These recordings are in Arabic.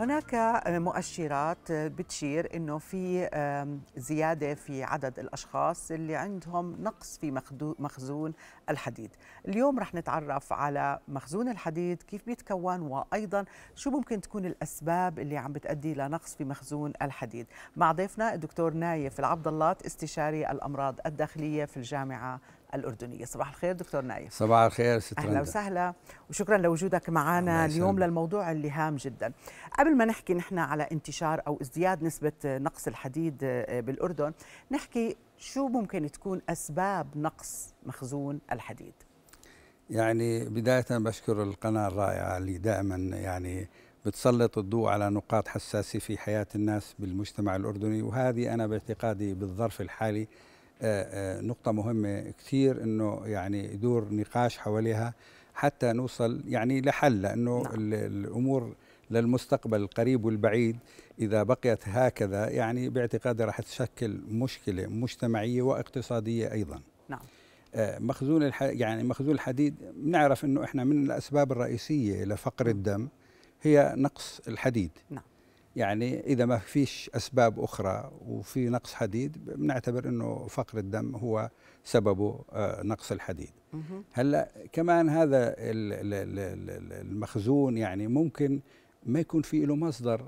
هناك مؤشرات بتشير انه في زياده في عدد الاشخاص اللي عندهم نقص في مخزون الحديد اليوم رح نتعرف على مخزون الحديد كيف بيتكون وايضا شو ممكن تكون الاسباب اللي عم بتؤدي لنقص في مخزون الحديد مع ضيفنا الدكتور نايف العبد الله استشاري الامراض الداخليه في الجامعه الأردنية صباح الخير دكتور نايف صباح الخير ست أهلا وسهلا وشكرا لوجودك معنا اليوم للموضوع اللي هام جدا قبل ما نحكي نحن على انتشار أو ازدياد نسبة نقص الحديد آه، بالأردن نحكي شو ممكن تكون أسباب نقص مخزون الحديد يعني بداية بشكر القناة الرائعة اللي دائما يعني بتسلط الضوء على نقاط حساسة في حياة الناس بالمجتمع الأردني وهذه أنا باعتقادي بالظرف الحالي آه، آه، نقطة مهمة كثير انه يعني يدور نقاش حواليها حتى نوصل يعني لحل لانه نعم. الامور للمستقبل القريب والبعيد اذا بقيت هكذا يعني باعتقادي راح تشكل مشكلة مجتمعية واقتصادية ايضا. نعم. آه، مخزون الح... يعني مخزون الحديد بنعرف انه احنا من الاسباب الرئيسية لفقر نعم. الدم هي نقص الحديد. نعم. يعني إذا ما فيش أسباب أخرى وفي نقص حديد بنعتبر أنه فقر الدم هو سببه آه، نقص الحديد هلا كمان هذا المخزون يعني ممكن ما يكون في له مصدر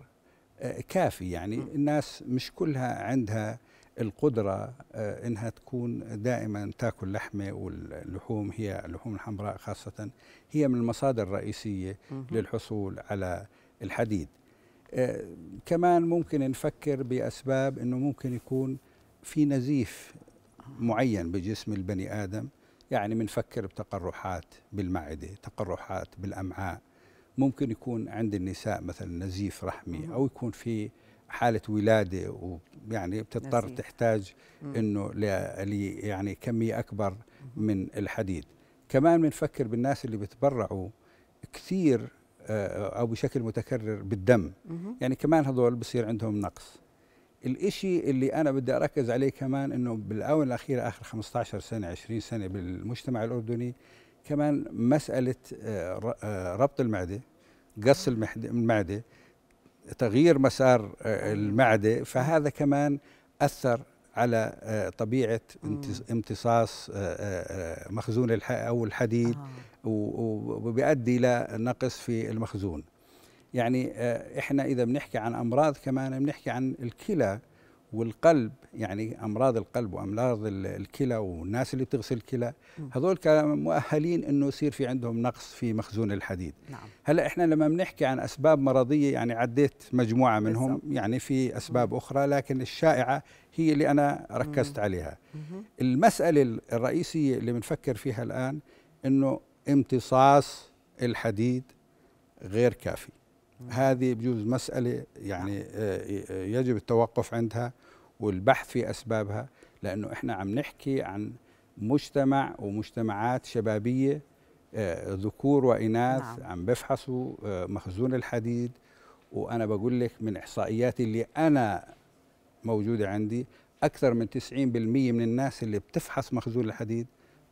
آه، كافي يعني الناس مش كلها عندها القدرة آه، إنها تكون دائما تاكل لحمة واللحوم هي اللحوم الحمراء خاصة هي من المصادر الرئيسية للحصول على الحديد آه، كمان ممكن نفكر بأسباب أنه ممكن يكون في نزيف معين بجسم البني آدم يعني بنفكر بتقرحات بالمعدة تقرحات بالأمعاء ممكن يكون عند النساء مثلا نزيف رحمي أو يكون في حالة ولادة ويعني بتضطر نزيف. تحتاج أنه لي يعني كمية أكبر من الحديد كمان بنفكر بالناس اللي بتبرعوا كثير آه، او بشكل متكرر بالدم يعني كمان هذول بصير عندهم نقص الإشي اللي أنا بدي أركز عليه كمان إنه بالآونة الأخيرة آخر 15 سنة 20 سنة بالمجتمع الأردني كمان مسألة آه، آه، ربط المعدة قص المعدة تغيير مسار المعدة فهذا كمان أثر على طبيعة امتصاص مخزون أو الحديد وبيؤدي إلى نقص في المخزون يعني آه، إحنا إذا بنحكي عن أمراض كمان بنحكي عن الكلى والقلب يعني امراض القلب وامراض الكلى والناس اللي بتغسل الكلى هذول كانوا مؤهلين انه يصير في عندهم نقص في مخزون الحديد نعم. هلا احنا لما بنحكي عن اسباب مرضيه يعني عديت مجموعه منهم بالزبط. يعني في اسباب مم. اخرى لكن الشائعه هي اللي انا ركزت مم. عليها مم. المساله الرئيسيه اللي بنفكر فيها الان انه امتصاص الحديد غير كافي هذه بجوز مسألة يعني نعم. آه، يجب التوقف عندها والبحث في أسبابها لأنه إحنا عم نحكي عن مجتمع ومجتمعات شبابية آه، ذكور وإناث نعم. عم بفحصوا آه، مخزون الحديد وأنا بقول لك من إحصائياتي اللي أنا موجودة عندي أكثر من 90% من الناس اللي بتفحص مخزون الحديد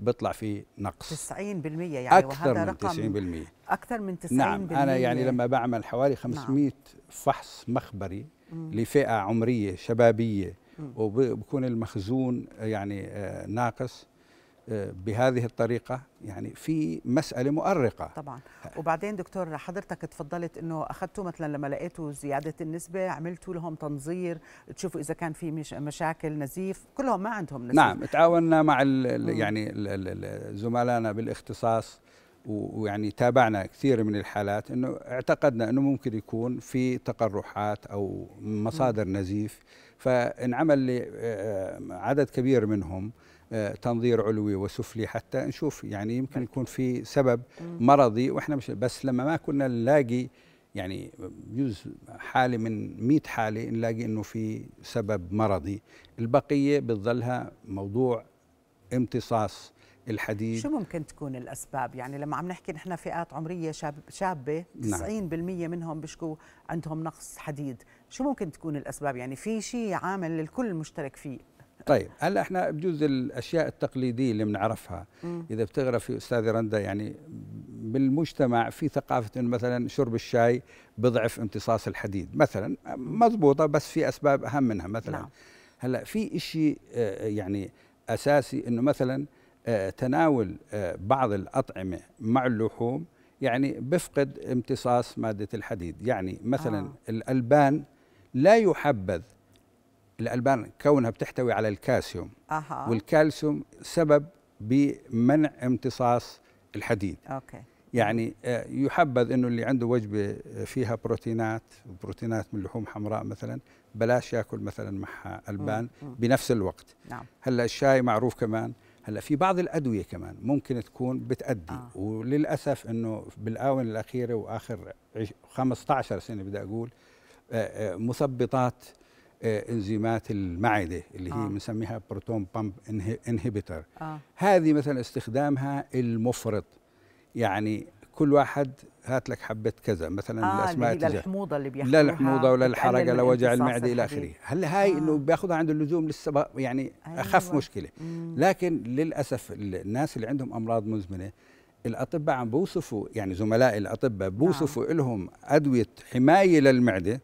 بيطلع في نقص 90% يعني أكثر وهذا من رقم 90% أكثر من 90% نعم أنا يعني لما بعمل حوالي 500 نعم. فحص مخبري مم. لفئة عمرية شبابية وبكون المخزون يعني آه، ناقص بهذه الطريقة يعني في مسألة مؤرقة طبعا وبعدين دكتور حضرتك تفضلت أنه أخذتوا مثلا لما لقيتوا زيادة النسبة عملتوا لهم تنظير تشوفوا إذا كان في مش مشاكل نزيف كلهم ما عندهم نزيف نعم تعاوننا مع ال يعني زملائنا بالاختصاص ويعني تابعنا كثير من الحالات انه اعتقدنا انه ممكن يكون في تقرحات او مصادر نزيف فانعمل آه، عدد كبير منهم آه، تنظير علوي وسفلي حتى نشوف يعني يمكن نعم. يكون في سبب مرضي واحنا مش بس لما ما كنا نلاقي يعني بجوز حاله من 100 حاله نلاقي انه في سبب مرضي البقيه بتظلها موضوع امتصاص الحديد شو ممكن تكون الأسباب يعني لما عم نحكي نحن فئات عمرية شاب شابة 90% نعم. منهم بيشكوا عندهم نقص حديد شو ممكن تكون الأسباب يعني في شيء عامل الكل مشترك فيه طيب هلا احنا بجوز الاشياء التقليديه اللي بنعرفها اذا في استاذه رندا يعني بالمجتمع في ثقافه انه مثلا شرب الشاي بضعف امتصاص الحديد مثلا مضبوطه بس في اسباب اهم منها مثلا نعم. هلا في شيء آه، يعني اساسي انه مثلا آه، تناول آه، بعض الأطعمة مع اللحوم يعني بفقد امتصاص مادة الحديد يعني مثلا آه. الألبان لا يحبذ الألبان كونها بتحتوي على الكالسيوم آه. والكالسيوم سبب بمنع امتصاص الحديد أوكي. يعني آه، يحبذ انه اللي عنده وجبه فيها بروتينات وبروتينات من لحوم حمراء مثلا بلاش ياكل مثلا معها البان مم. مم. بنفس الوقت نعم. هلا الشاي معروف كمان هلا في بعض الادويه كمان ممكن تكون بتادي آه. وللاسف انه بالاونه الاخيره واخر 15 سنه بدي اقول آه، آه، مثبطات آه، انزيمات المعده اللي هي بنسميها بروتون بامب انهبيتر آه. هذه مثلا استخدامها المفرط يعني كل واحد هات لك حبه كذا مثلا آه الاسماء لا الحموضه اللي بياخذها لا الحموضه ولا الحرقه لا وجع المعده الى اخره هل هاي آه انه بياخذها عند اللزوم لسه يعني أيوة. اخف مشكله لكن للاسف الناس اللي عندهم امراض مزمنه الاطباء عم بوصفوا يعني زملائي الاطباء نعم. بوصفوا آه. لهم ادويه حمايه للمعده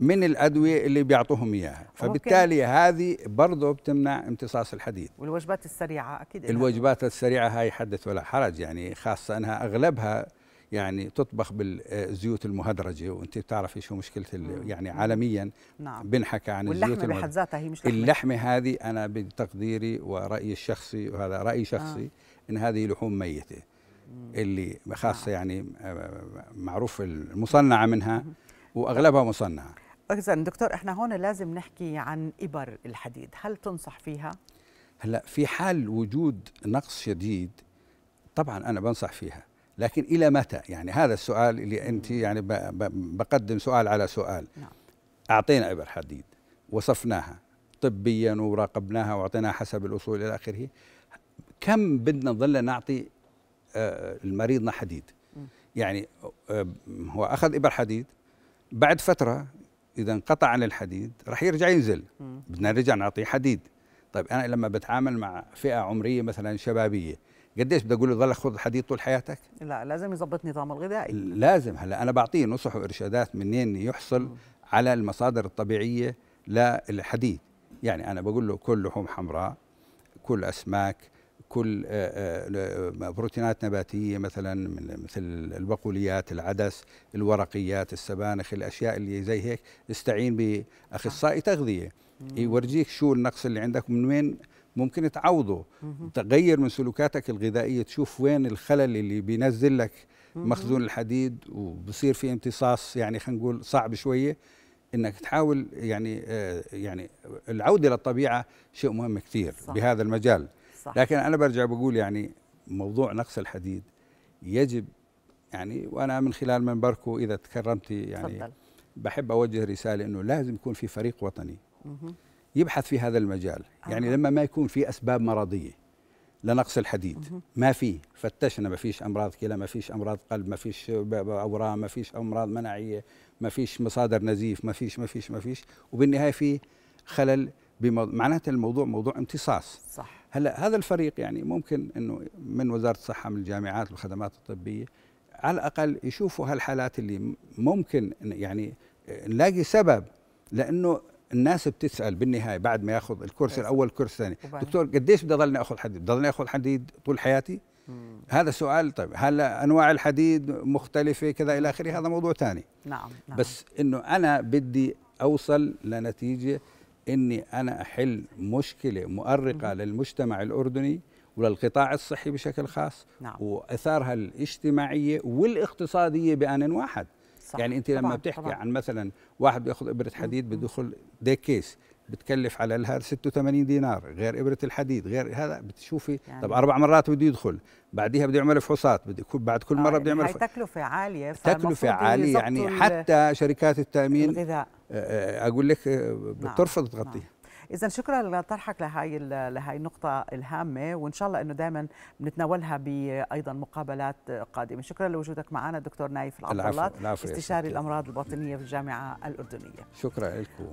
من الادويه اللي بيعطوهم اياها فبالتالي هذه برضه بتمنع امتصاص الحديد والوجبات السريعه اكيد الوجبات السريعه هاي حدث ولا حرج يعني خاصه انها اغلبها يعني تطبخ بالزيوت المهدرجه وانت بتعرفي شو مشكله يعني عالميا نعم. بنحكى عن واللحمة الزيوت واللحمه بحد ذاتها هي مش لحمة. اللحمه هذه انا بتقديري ورايي الشخصي وهذا راي شخصي آه. ان هذه لحوم ميته مم. اللي خاصه نعم. يعني، آه. يعني معروف المصنعه منها واغلبها مصنعه اذا دكتور احنا هون لازم نحكي عن ابر الحديد هل تنصح فيها هلا في حال وجود نقص شديد طبعا انا بنصح فيها لكن الى متى يعني هذا السؤال اللي انت يعني بقدم سؤال على سؤال نعم. اعطينا ابر حديد وصفناها طبيا وراقبناها واعطيناها حسب الاصول الى اخره كم بدنا نظل نعطي آه، المريضنا حديد يعني آه، هو اخذ ابر حديد بعد فتره اذا انقطع عن الحديد راح يرجع ينزل بدنا نرجع نعطيه حديد طيب انا لما بتعامل مع فئه عمريه مثلا شبابيه قديش بدي اقول له ضلك خذ حديد طول حياتك؟ لا لازم يظبط نظامه الغذائي لازم هلا انا بعطيه نصح وارشادات منين يحصل م. على المصادر الطبيعيه للحديد يعني انا بقول له كل لحوم حمراء كل اسماك كل آه، آه، آه، بروتينات نباتيه مثلا من مثل البقوليات العدس الورقيات السبانخ الاشياء اللي زي هيك استعين باخصائي تغذيه يورجيك شو النقص اللي عندك من وين ممكن تعوضه تغير من سلوكاتك الغذائيه تشوف وين الخلل اللي بينزل لك مخزون الحديد وبصير في امتصاص يعني خلينا نقول صعب شويه انك تحاول يعني يعني العوده للطبيعه شيء مهم كثير صح. بهذا المجال صح. لكن انا برجع بقول يعني موضوع نقص الحديد يجب يعني وانا من خلال منبركو اذا تكرمتي يعني فضل. بحب اوجه رساله انه لازم يكون في فريق وطني مه. يبحث في هذا المجال آه. يعني لما ما يكون في اسباب مرضيه لنقص الحديد مه. ما في فتشنا ما فيش امراض كلى ما فيش امراض قلب ما فيش اورام ما فيش امراض مناعيه ما فيش مصادر نزيف ما فيش ما فيش ما فيش وبالنهايه في خلل معناته الموضوع موضوع امتصاص صح هلا هذا الفريق يعني ممكن انه من وزاره الصحه من الجامعات والخدمات الطبيه على الاقل يشوفوا هالحالات اللي ممكن يعني نلاقي سبب لانه الناس بتسال بالنهايه بعد ما ياخذ الكورس الاول الكورس الثاني دكتور قديش بدي اضلني اخذ حديد بدي اخذ حديد طول حياتي مم. هذا سؤال طيب هلا انواع الحديد مختلفه كذا الى اخره نعم. هذا موضوع ثاني نعم, نعم بس انه انا بدي اوصل لنتيجه اني انا احل مشكله مؤرقه للمجتمع الاردني وللقطاع الصحي بشكل خاص نعم. واثارها الاجتماعيه والاقتصاديه بان واحد صح. يعني انت لما طبعاً بتحكي طبعاً. عن مثلا واحد بياخذ ابره حديد بده يدخل ديكيس بتكلف على الهار 86 دينار غير ابره الحديد غير هذا بتشوفي يعني طب اربع مرات بده يدخل بعديها بده يعمل فحوصات بده بعد كل آه، مره يعني بده يعمل تكلفه عاليه تكلفه عاليه يعني حتى شركات التامين الغذاء اقول لك آه، نعم. بترفض نعم. تغطيها نعم. اذا شكرا لطرحك لهي لهي النقطه الهامه وان شاء الله انه دائما بنتناولها بايضا مقابلات قادمه شكرا لوجودك معنا دكتور نايف العبد الله استشاري الامراض الباطنيه في الجامعه الاردنيه شكرا لكم